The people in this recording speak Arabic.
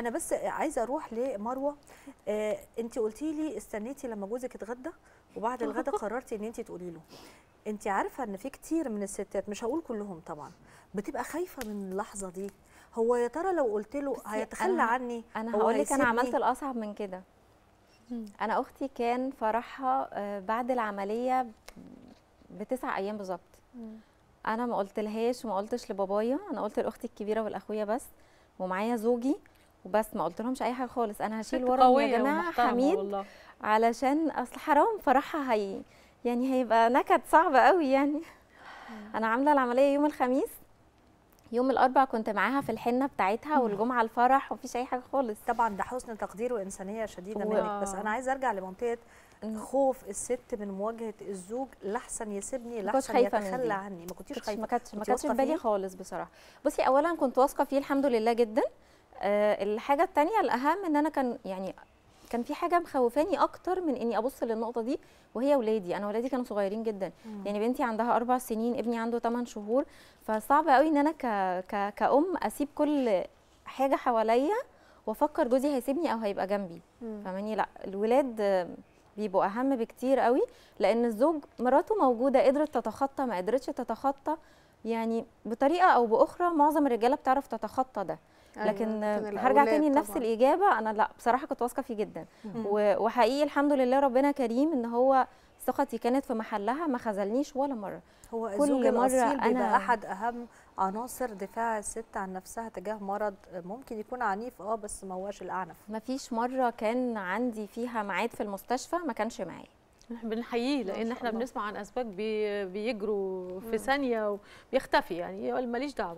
انا بس عايزه اروح لمروه آه انت قلتي لي استنيتي لما جوزك اتغدى وبعد الغدا قررتي ان انت تقولي له انت عارفه ان في كتير من الستات مش هقول كلهم طبعا بتبقى خايفه من اللحظه دي هو يا ترى لو قلت له هيتخلى أنا عني انا هقول لك انا عملت الاصعب من كده انا اختي كان فرحها آه، بعد العمليه بتسع ايام بالظبط انا ما قلت لهاش وما قلتش لبابايا انا قلت لاختي الكبيره والاخويا بس ومعايا زوجي وبس ما قلت لهمش اي حاجه خالص انا هشيل ورا يا جماعه حميد والله. علشان اصل حرام فرحها هي يعني هيبقى نكد صعب قوي يعني آه. انا عامله العمليه يوم الخميس يوم الاربع كنت معاها في الحنه بتاعتها والجمعه الفرح ومفيش اي حاجه خالص طبعا ده حسن تقدير وانسانيه شديده و... منك بس انا عايزه ارجع لمنطقه خوف الست من مواجهه الزوج لاحسن يسيبني لاحسن يتخلى عني ما كنتش خايفه ما كانتش ما كانتش في بالي خالص بصراحه بصي اولا كنت واثقه فيه الحمد لله جدا آه، الحاجه الثانيه الاهم ان انا كان يعني كان في حاجه مخوفاني اكتر من اني ابص للنقطه دي وهي ولادي انا ولادي كانوا صغيرين جدا مم. يعني بنتي عندها اربع سنين ابني عنده 8 شهور فصعب قوي ان انا ك... ك... كأم اسيب كل حاجه حواليا وافكر جوزي هيسيبني او هيبقى جنبي فماني لا الولاد بيبقوا اهم بكتير قوي لان الزوج مراته موجوده قدرت تتخطى ما قدرتش تتخطى يعني بطريقه او باخرى معظم الرجاله بتعرف تتخطى ده أيوة، لكن هرجع تاني لنفس الاجابه انا لا بصراحه كنت واثقه فيه جدا وحقيقي الحمد لله ربنا كريم ان هو ثقتي كانت في محلها ما خذلنيش ولا مره هو كل مره انا احد اهم عناصر دفاع الست عن نفسها تجاه مرض ممكن يكون عنيف اه بس ما هوش الاعنف ما فيش مره كان عندي فيها ميعاد في المستشفى ما كانش معايا بنحييه لان احنا بنسمع عن اسباب بيجروا في ثانيه وبيختفي يعني ماليش دعوه